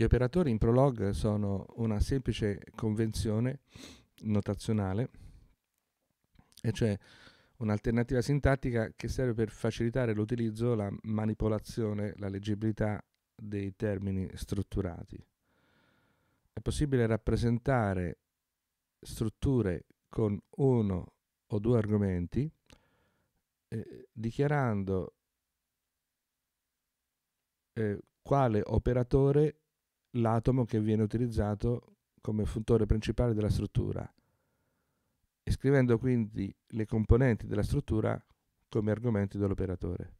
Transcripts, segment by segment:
Gli operatori in Prolog sono una semplice convenzione notazionale, e cioè un'alternativa sintattica che serve per facilitare l'utilizzo, la manipolazione, la leggibilità dei termini strutturati. È possibile rappresentare strutture con uno o due argomenti, eh, dichiarando eh, quale operatore l'atomo che viene utilizzato come funtore principale della struttura, iscrivendo quindi le componenti della struttura come argomenti dell'operatore.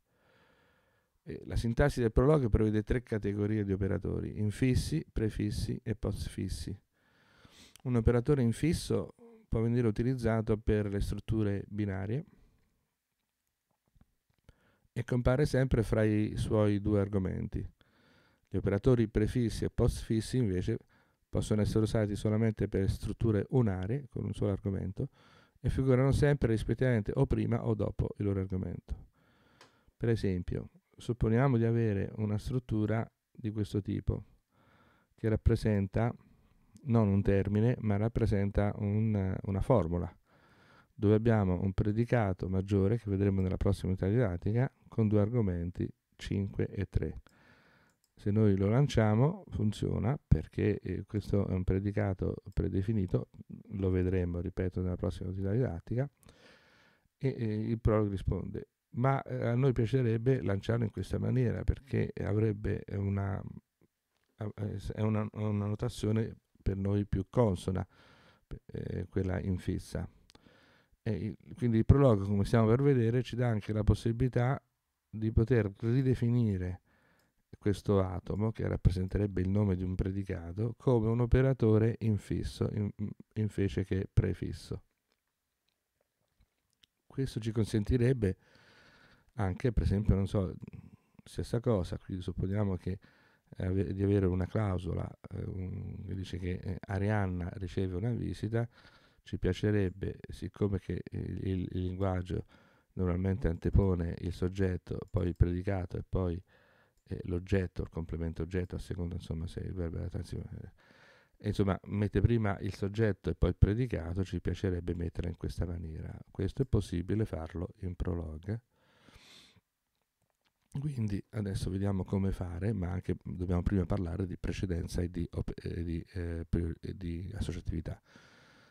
E la sintassi del prologo prevede tre categorie di operatori, infissi, prefissi e postfissi. Un operatore infisso può venire utilizzato per le strutture binarie e compare sempre fra i suoi due argomenti. Gli operatori prefissi e postfissi invece possono essere usati solamente per strutture unare, con un solo argomento, e figurano sempre rispettivamente o prima o dopo il loro argomento. Per esempio, supponiamo di avere una struttura di questo tipo, che rappresenta non un termine, ma rappresenta un, una formula, dove abbiamo un predicato maggiore, che vedremo nella prossima unità didattica, con due argomenti, 5 e 3 se noi lo lanciamo funziona perché eh, questo è un predicato predefinito, lo vedremo, ripeto, nella prossima utilità didattica, e eh, il prologo risponde, ma eh, a noi piacerebbe lanciarlo in questa maniera perché avrebbe una, eh, eh, è una, una notazione per noi più consona, eh, quella infissa. E, quindi il prologo, come stiamo per vedere, ci dà anche la possibilità di poter ridefinire questo atomo, che rappresenterebbe il nome di un predicato, come un operatore infisso, in, invece che prefisso. Questo ci consentirebbe anche, per esempio, non so, stessa cosa, quindi supponiamo che eh, di avere una clausola eh, un, che dice che eh, Arianna riceve una visita, ci piacerebbe, siccome che eh, il, il linguaggio normalmente antepone il soggetto, poi il predicato e poi eh, l'oggetto, il complemento oggetto, a seconda insomma se il verbo è la transizione. Eh. Insomma, mette prima il soggetto e poi il predicato, ci piacerebbe metterla in questa maniera. Questo è possibile farlo in prologue. Quindi adesso vediamo come fare, ma anche dobbiamo prima parlare di precedenza e di, e di, eh, di associatività.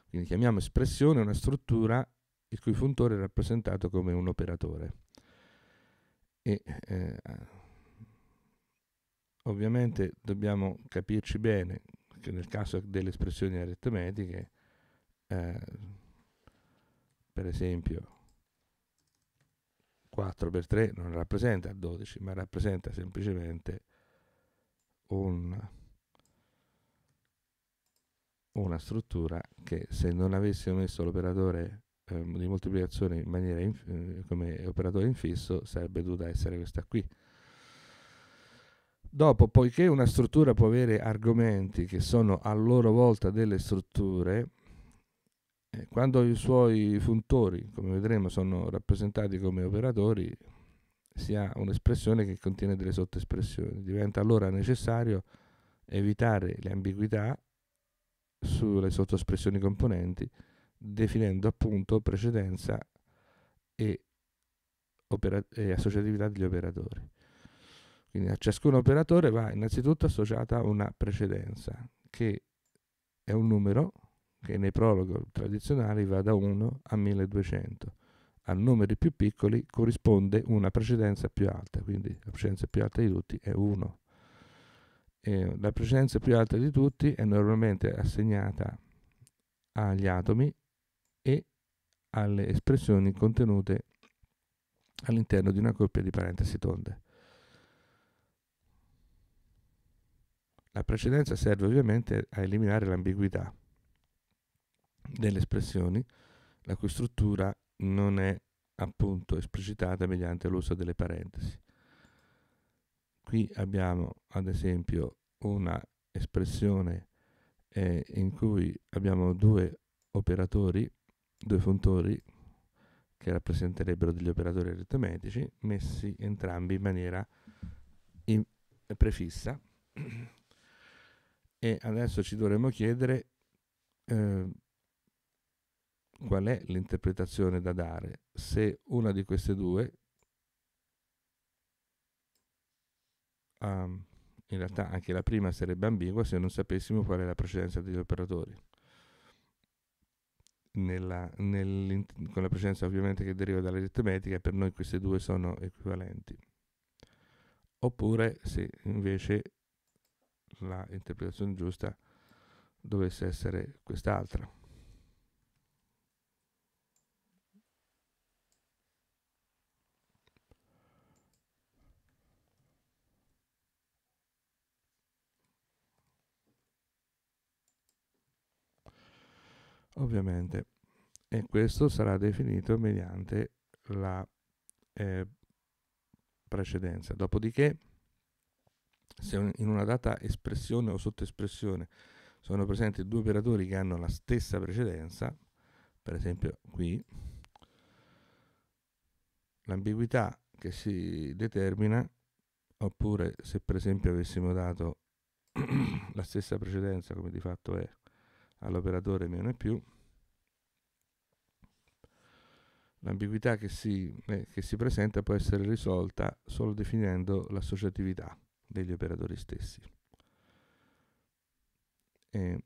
Quindi chiamiamo espressione una struttura il cui funtore è rappresentato come un operatore. E, eh, Ovviamente dobbiamo capirci bene che nel caso delle espressioni aritmetiche, eh, per esempio, 4 per 3 non rappresenta 12, ma rappresenta semplicemente un, una struttura che se non avessimo messo l'operatore eh, di moltiplicazione in maniera in, come operatore infisso sarebbe dovuta essere questa qui. Dopo, poiché una struttura può avere argomenti che sono a loro volta delle strutture, eh, quando i suoi funtori, come vedremo, sono rappresentati come operatori, si ha un'espressione che contiene delle sottespressioni. Diventa allora necessario evitare le ambiguità sulle sottospressioni componenti, definendo appunto precedenza e, e associatività degli operatori. Quindi a ciascun operatore va innanzitutto associata una precedenza, che è un numero che nei prologo tradizionali va da 1 a 1200. A numeri più piccoli corrisponde una precedenza più alta, quindi la precedenza più alta di tutti è 1. la precedenza più alta di tutti è normalmente assegnata agli atomi e alle espressioni contenute all'interno di una coppia di parentesi tonde. La precedenza serve ovviamente a eliminare l'ambiguità delle espressioni, la cui struttura non è appunto esplicitata mediante l'uso delle parentesi. Qui abbiamo ad esempio una espressione eh, in cui abbiamo due operatori, due funtori che rappresenterebbero degli operatori aritmetici messi entrambi in maniera in prefissa e adesso ci dovremmo chiedere eh, qual è l'interpretazione da dare, se una di queste due um, in realtà anche la prima sarebbe ambigua se non sapessimo qual è la precedenza degli operatori. Nella, nel, con la precedenza ovviamente che deriva dall'aritmetica, per noi queste due sono equivalenti. Oppure se invece la interpretazione giusta dovesse essere quest'altra. Ovviamente, e questo sarà definito mediante la eh, precedenza. Dopodiché se in una data espressione o sottoespressione sono presenti due operatori che hanno la stessa precedenza, per esempio qui, l'ambiguità che si determina, oppure se per esempio avessimo dato la stessa precedenza, come di fatto è, all'operatore meno e più, l'ambiguità che si, eh, che si presenta può essere risolta solo definendo l'associatività degli operatori stessi. E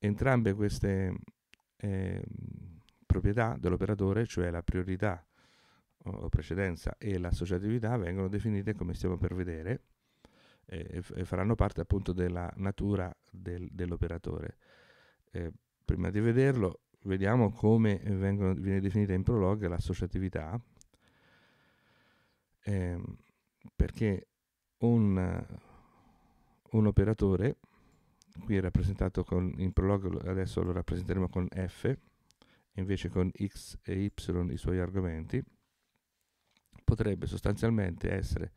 entrambe queste eh, proprietà dell'operatore, cioè la priorità o precedenza e l'associatività, vengono definite come stiamo per vedere eh, e, faranno parte appunto della natura del, dell'operatore. Eh, prima di vederlo, vediamo come vengono, viene definita in prologue l'associatività. Eh, perché un, un operatore, qui è rappresentato con, in prologo, adesso lo rappresenteremo con F, invece con X e Y i suoi argomenti, potrebbe sostanzialmente essere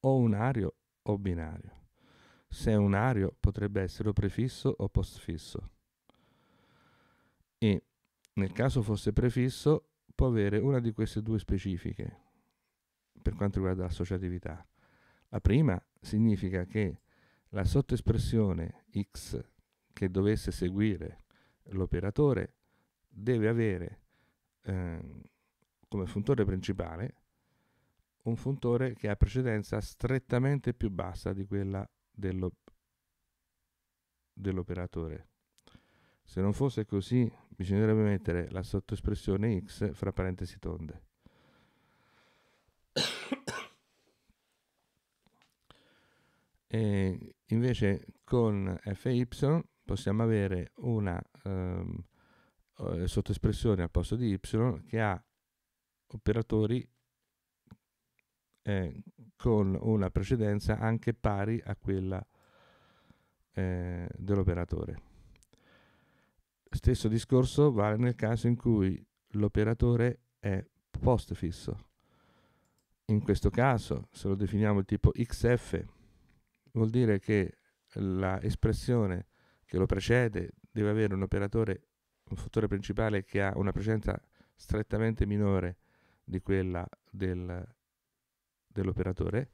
o unario o binario. Se è unario potrebbe essere o prefisso o postfisso. E nel caso fosse prefisso può avere una di queste due specifiche, per quanto riguarda l'associatività. La prima significa che la sottoespressione X che dovesse seguire l'operatore deve avere eh, come funtore principale un funtore che ha precedenza strettamente più bassa di quella dell'op- dell'operatore. Se non fosse così, bisognerebbe mettere la sottoespressione x fra parentesi tonde. e invece con FY possiamo avere una um, sottoespressione al posto di Y che ha operatori eh, con una precedenza anche pari a quella eh, dell'operatore. Stesso discorso vale nel caso in cui l'operatore è postfisso. In questo caso, se lo definiamo tipo XF vuol dire che l'espressione che lo precede deve avere un operatore, un fattore principale che ha una presenza strettamente minore di quella del, dell'operatore,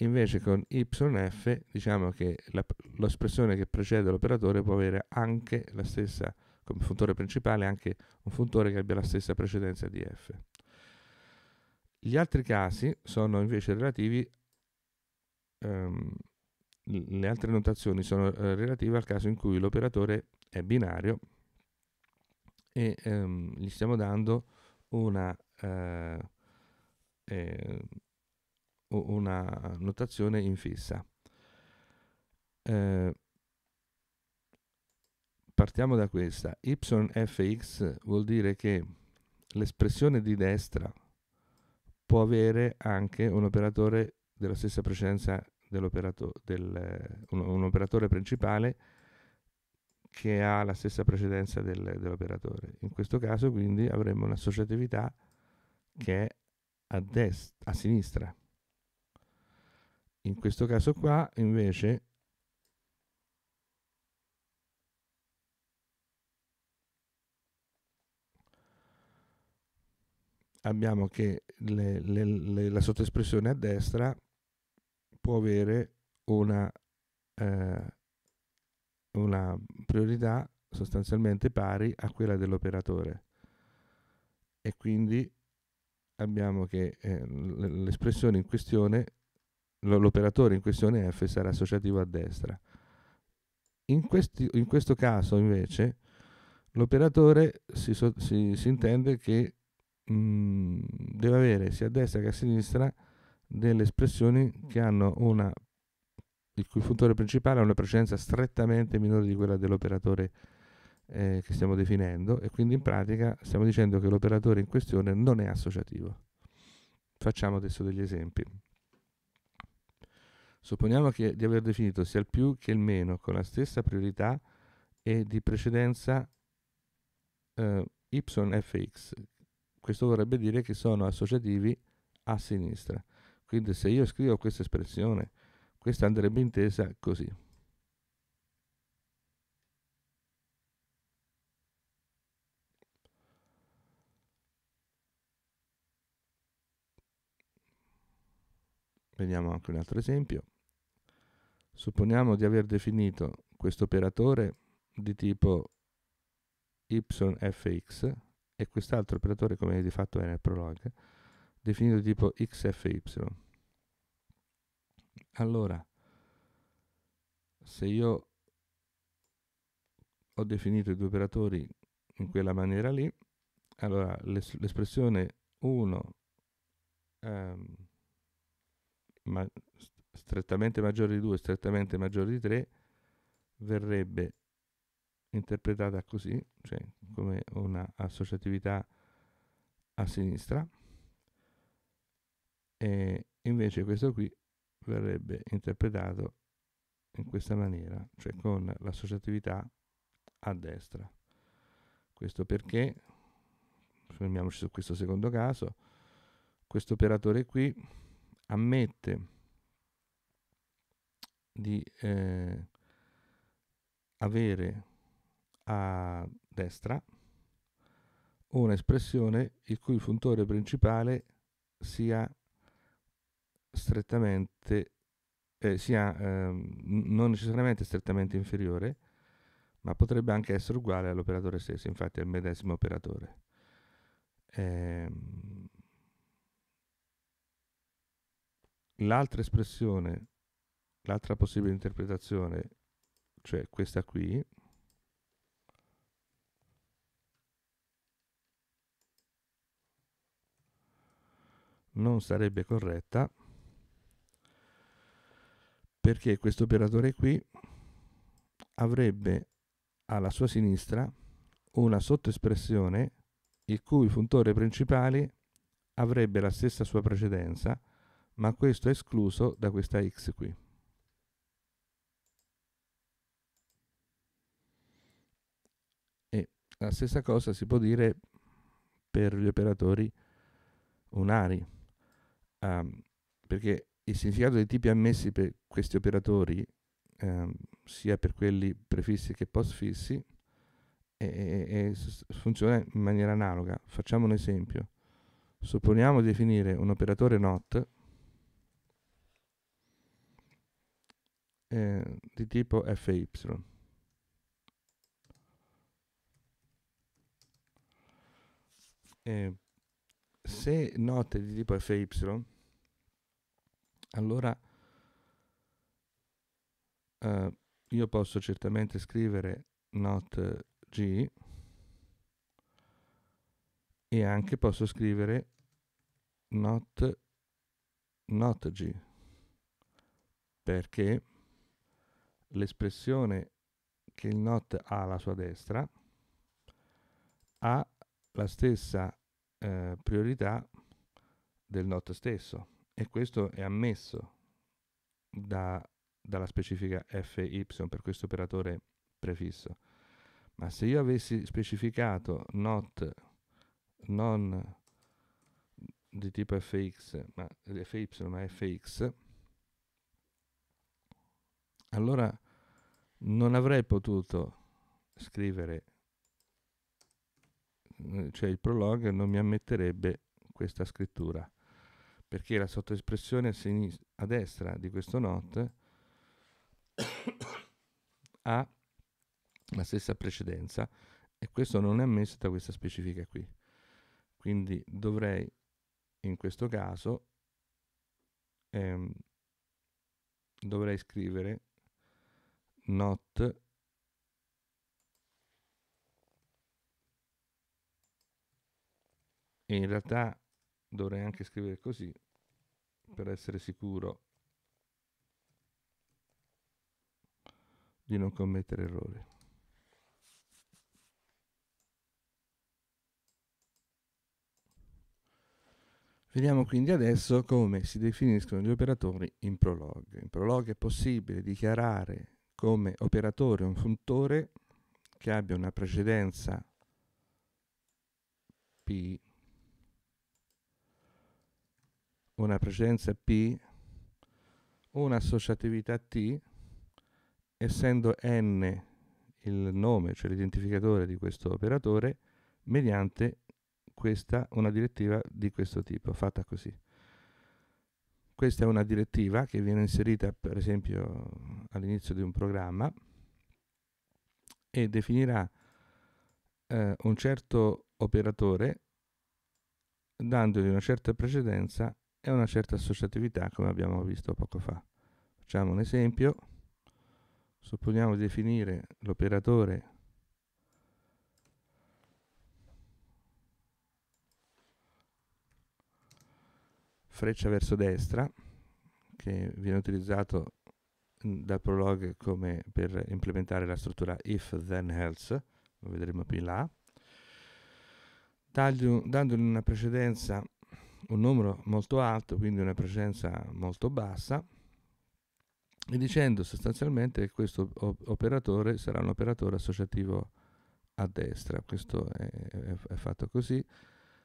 invece con YF diciamo che la, l'espressione che precede l'operatore può avere anche la stessa, come fattore principale, anche un fattore che abbia la stessa precedenza di F. Gli altri casi sono invece relativi ehm, le altre notazioni sono eh, relative al caso in cui l'operatore è binario e ehm, gli stiamo dando una, eh, eh, una notazione infissa. Eh, partiamo da questa. YFX vuol dire che l'espressione di destra può avere anche un operatore della stessa presenza dell'operatore, del, un, un, operatore principale che ha la stessa precedenza del, dell'operatore. In questo caso quindi avremo un'associatività che è a, destra, a sinistra. In questo caso qua invece abbiamo che le, le, le, la sottoespressione a destra può avere una, eh, una priorità sostanzialmente pari a quella dell'operatore. E quindi abbiamo che eh, l'espressione in questione, l'operatore in questione F sarà associativo a destra. In, questi, in questo caso invece l'operatore si, si, si, intende che mh, mm, deve avere sia a destra che a sinistra delle espressioni che hanno una il cui funzione principale ha una precedenza strettamente minore di quella dell'operatore eh, che stiamo definendo e quindi in pratica stiamo dicendo che l'operatore in questione non è associativo. Facciamo adesso degli esempi. Supponiamo che, di aver definito sia il più che il meno con la stessa priorità e di precedenza eh, yfx. Questo vorrebbe dire che sono associativi a sinistra. Quindi se io scrivo questa espressione, questa andrebbe intesa così. Vediamo anche un altro esempio. Supponiamo di aver definito questo operatore di tipo yfx e quest'altro operatore come di fatto è nel prologue definito tipo XFY. Allora, se io ho definito i due operatori in quella maniera lì, allora l'es- l'espressione 1 ehm, ma- strettamente maggiore di 2, strettamente maggiore di 3, verrebbe interpretata così, cioè come una associatività a sinistra, e invece questo qui verrebbe interpretato in questa maniera, cioè con l'associatività a destra. Questo perché, fermiamoci su questo secondo caso, questo operatore qui ammette di eh, avere a destra un'espressione il cui funtore principale sia strettamente, eh, sia ehm, non necessariamente strettamente inferiore, ma potrebbe anche essere uguale all'operatore stesso, infatti è il medesimo operatore. Ehm, l'altra espressione, l'altra possibile interpretazione, cioè questa qui, non sarebbe corretta perché questo operatore qui avrebbe alla sua sinistra una sottoespressione il cui funtore principale avrebbe la stessa sua precedenza, ma questo è escluso da questa x qui. E la stessa cosa si può dire per gli operatori unari, um, perché il significato dei tipi ammessi per questi operatori, ehm, sia per quelli prefissi che postfissi, è, è, funziona in maniera analoga. Facciamo un esempio. Supponiamo di definire un operatore not eh, di tipo fy. Eh, se not è di tipo fy, allora eh, io posso certamente scrivere not g e anche posso scrivere not, not g perché l'espressione che il not ha alla sua destra ha la stessa eh, priorità del not stesso e questo è ammesso da, dalla specifica FY per questo operatore prefisso. Ma se io avessi specificato not non di tipo fx, ma fy, ma fx, allora non avrei potuto scrivere, cioè il prologue non mi ammetterebbe questa scrittura perché la sottoespressione a, sinistra, a destra di questo note ha la stessa precedenza e questo non è ammesso da questa specifica qui. Quindi dovrei in questo caso ehm, dovrei scrivere not e in realtà dovrei anche scrivere così per essere sicuro di non commettere errori. Vediamo quindi adesso come si definiscono gli operatori in Prolog. In Prolog è possibile dichiarare come operatore un funtore che abbia una precedenza P una precedenza P, un'associatività T, essendo N il nome, cioè l'identificatore di questo operatore, mediante questa, una direttiva di questo tipo, fatta così. Questa è una direttiva che viene inserita per esempio all'inizio di un programma e definirà eh, un certo operatore dandogli una certa precedenza e una certa associatività come abbiamo visto poco fa. Facciamo un esempio, supponiamo di definire l'operatore freccia verso destra che viene utilizzato mm, da Prolog come per implementare la struttura if then else, lo vedremo più in là, dandogli una precedenza un numero molto alto, quindi una presenza molto bassa, e dicendo sostanzialmente che questo operatore sarà un operatore associativo a destra, questo è, è, è fatto così.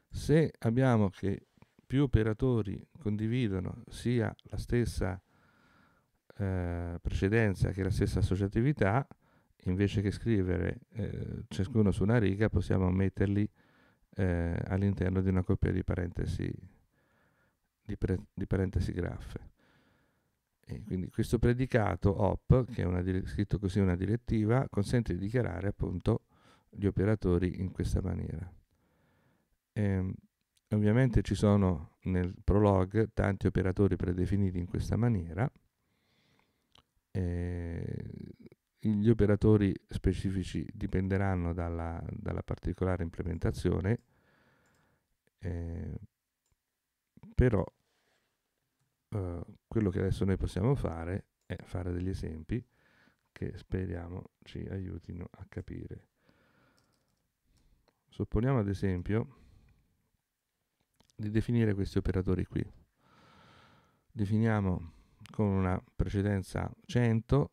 Se abbiamo che più operatori condividono sia la stessa eh, precedenza che la stessa associatività, invece che scrivere eh, ciascuno su una riga possiamo metterli eh, all'interno di una coppia di parentesi, di, pre, di parentesi graffe. E quindi questo predicato OP, che è una, scritto così una direttiva, consente di dichiarare appunto gli operatori in questa maniera. E, ehm, ovviamente ci sono nel prolog tanti operatori predefiniti in questa maniera. E, ehm, gli operatori specifici dipenderanno dalla, dalla particolare implementazione, eh, però eh, quello che adesso noi possiamo fare è fare degli esempi che speriamo ci aiutino a capire. Supponiamo ad esempio di definire questi operatori qui. Definiamo con una precedenza 100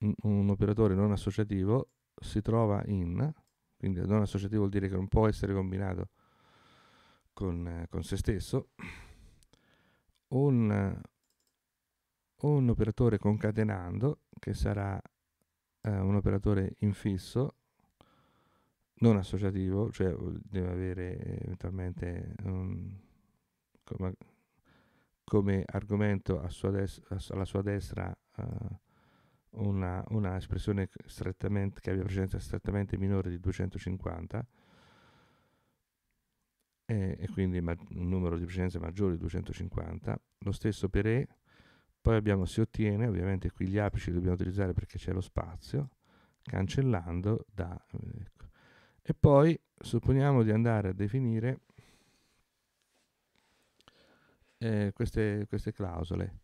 un operatore non associativo si trova in, quindi non associativo vuol dire che non può essere combinato con, con se stesso, un, un, operatore concatenando che sarà eh, un operatore infisso non associativo, cioè deve avere eventualmente un, come, come, argomento sua destra, alla sua destra eh, una, una espressione che abbia precedenza strettamente minore di 250 e, e quindi ma, un numero di precedenze maggiore di 250, lo stesso per E, poi abbiamo si ottiene, ovviamente qui gli apici li dobbiamo utilizzare perché c'è lo spazio, cancellando da... Ecco. E poi supponiamo di andare a definire eh, queste, queste clausole.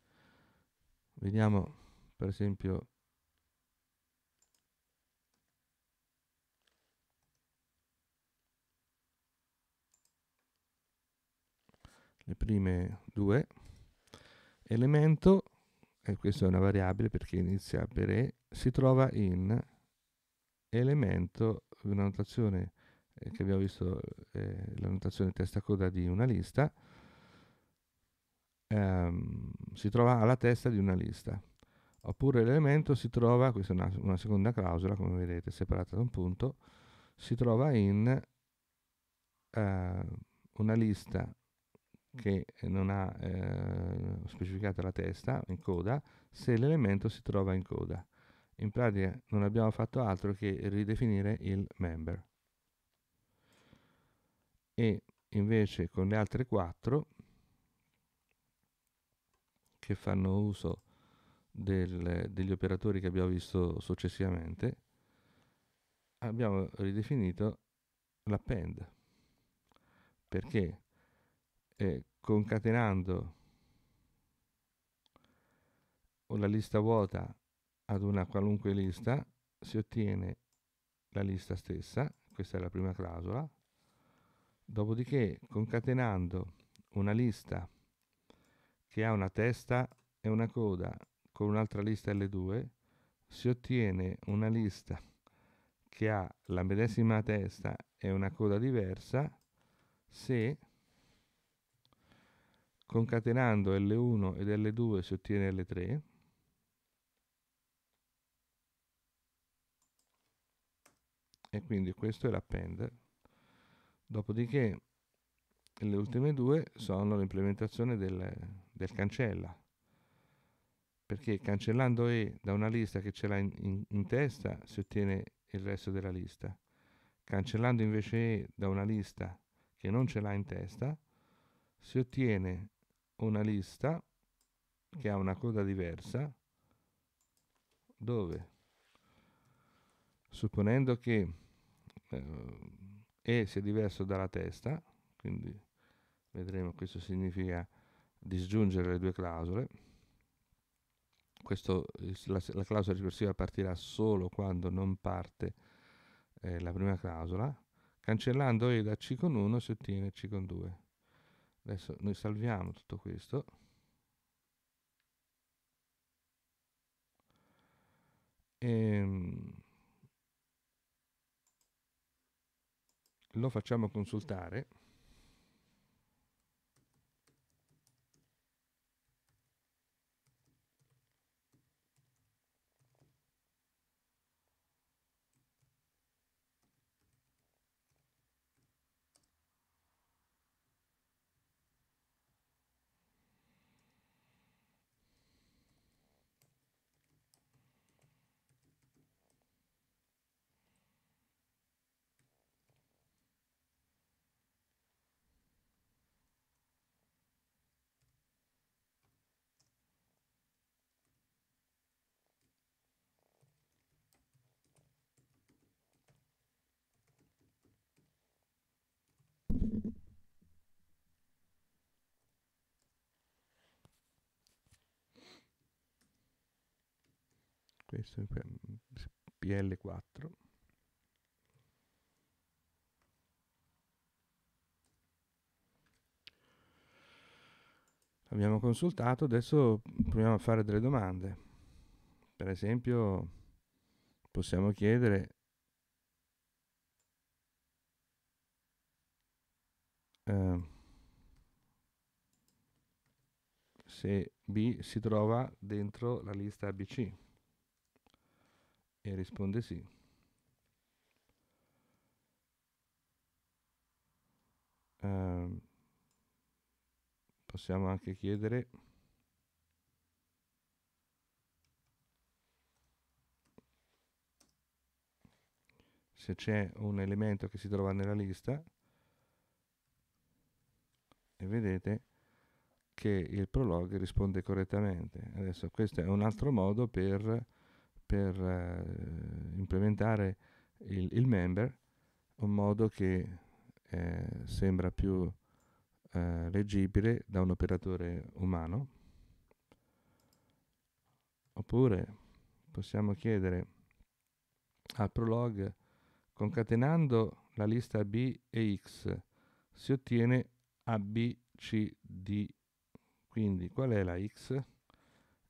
Vediamo per esempio le prime due, elemento, e questa è una variabile perché inizia per E, si trova in elemento, una notazione eh, che abbiamo visto, eh, la notazione testa coda di una lista, ehm, si trova alla testa di una lista. Oppure l'elemento si trova, questa è una, una seconda clausola, come vedete, separata da un punto, si trova in eh, una lista Mm. che non ha eh, specificato la testa in coda se l'elemento si trova in coda. In pratica non abbiamo fatto altro che ridefinire il member. E invece con le altre quattro che fanno uso del, degli operatori che abbiamo visto successivamente, abbiamo ridefinito l'append. Perché? eh, concatenando una lista vuota ad una qualunque lista si ottiene la lista stessa, questa è la prima clausola, dopodiché concatenando una lista che ha una testa e una coda con un'altra lista L2, si ottiene una lista che ha la medesima testa e una coda diversa se Concatenando L1 ed L2 si ottiene L3. E quindi questo è l'append. Dopodiché le ultime due sono l'implementazione del, del cancella perché cancellando E da una lista che ce l'ha in, in, in, testa si ottiene il resto della lista. Cancellando invece E da una lista che non ce l'ha in testa si ottiene una lista che ha una coda diversa dove supponendo che eh, E sia diverso dalla testa, quindi vedremo questo significa disgiungere le due clausole, questo, la, la, clausola ricorsiva partirà solo quando non parte eh, la prima clausola, cancellando E da C con 1 si ottiene C con 2. Adesso noi salviamo tutto questo. E ehm, lo facciamo consultare. questo mm, PL4 abbiamo consultato adesso proviamo a fare delle domande per esempio possiamo chiedere eh, se B si trova dentro la lista ABC e risponde sì. Uh, possiamo anche chiedere se c'è un elemento che si trova nella lista e vedete che il prologue risponde correttamente. Adesso questo è un altro modo per per eh, implementare il, il, member in modo che eh, sembra più eh, leggibile da un operatore umano oppure possiamo chiedere al prolog concatenando la lista B e X si ottiene ABCD quindi qual è la X?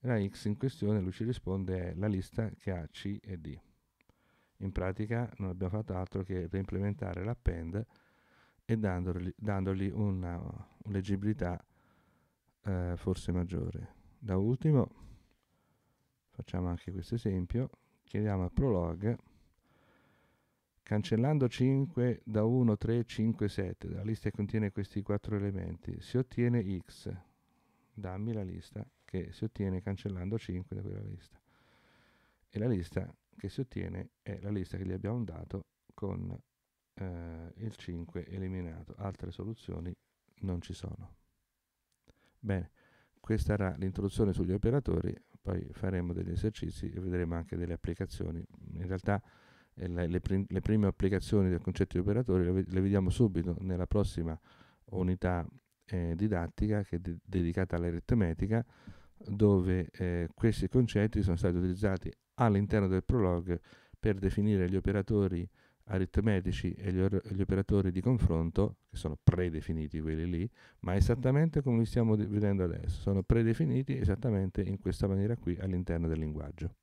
La X in questione, lui ci risponde, è la lista che ha C e D. In pratica non abbiamo fatto altro che reimplementare l'append e dandogli, dandogli una, leggibilità eh, forse maggiore. Da ultimo, facciamo anche questo esempio, chiediamo a prolog cancellando 5 da 1, 3, 5, 7, la lista che contiene questi quattro elementi, si ottiene x, dammi la lista che si ottiene cancellando 5 da quella lista. E la lista che si ottiene è la lista che gli abbiamo dato con eh, il 5 eliminato. Altre soluzioni non ci sono. Bene, questa era l'introduzione sugli operatori, poi faremo degli esercizi e vedremo anche delle applicazioni. In realtà eh, le, le, prim- le prime applicazioni del concetto di operatori le, le vediamo subito nella prossima unità eh, didattica che è de- dedicata all'aritmetica dove eh, questi concetti sono stati utilizzati all'interno del prologue per definire gli operatori aritmetici e gli, or- gli, operatori di confronto, che sono predefiniti quelli lì, ma esattamente come li stiamo vedendo adesso, sono predefiniti esattamente in questa maniera qui all'interno del linguaggio.